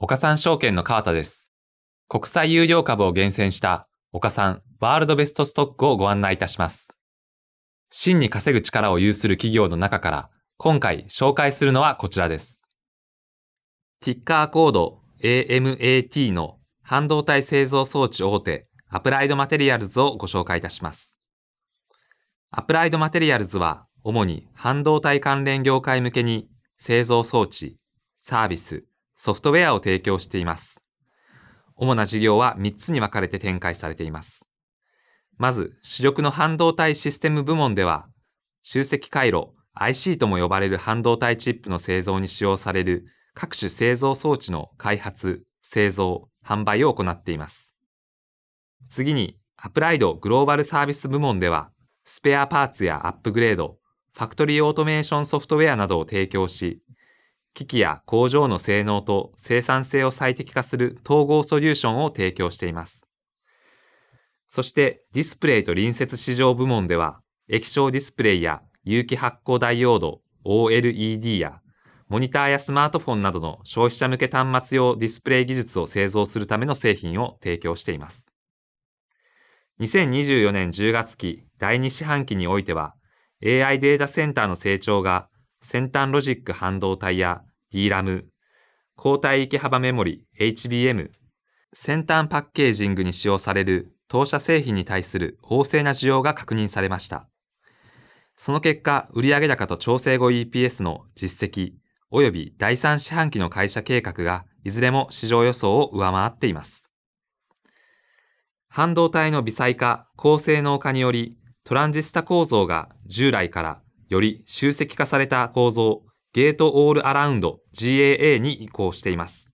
岡三証券の川田です。国際有料株を厳選した岡三ワールドベストストックをご案内いたします。真に稼ぐ力を有する企業の中から今回紹介するのはこちらです。ティッカーコード AMAT の半導体製造装置大手アプライドマテリアルズをご紹介いたします。アプライドマテリアルズは主に半導体関連業界向けに製造装置、サービス、ソフトウェアを提供しています。主な事業は3つに分かれて展開されています。まず、主力の半導体システム部門では、集積回路 IC とも呼ばれる半導体チップの製造に使用される各種製造装置の開発、製造、販売を行っています。次に、アプライドグローバルサービス部門では、スペアパーツやアップグレード、ファクトリーオートメーションソフトウェアなどを提供し、機器や工場の性能と生産性を最適化する統合ソリューションを提供しています。そしてディスプレイと隣接市場部門では、液晶ディスプレイや有機発光ダイオード OLED やモニターやスマートフォンなどの消費者向け端末用ディスプレイ技術を製造するための製品を提供しています。2024年10月期第2四半期においては、AI データセンターの成長が先端ロジック半導体や DRAM、交代域幅メモリ HBM、先端パッケージングに使用される当社製品に対する旺盛な需要が確認されました。その結果、売上高と調整後 EPS の実績、及び第三四半期の会社計画が、いずれも市場予想を上回っています。半導体の微細化、高性能化により、トランジスタ構造が従来からより集積化された構造、ゲートオールアラウンド GAA に移行しています。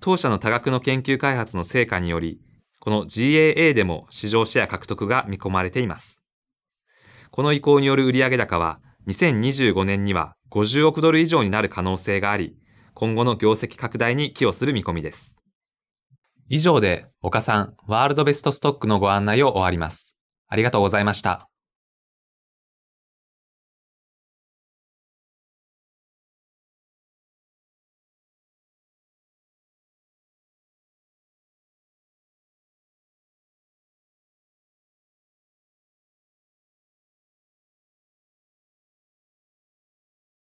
当社の多額の研究開発の成果により、この GAA でも市場シェア獲得が見込まれています。この移行による売上高は、2025年には50億ドル以上になる可能性があり、今後の業績拡大に寄与する見込みです。以上で、岡さん、ワールドベストストックのご案内を終わります。ありがとうございました。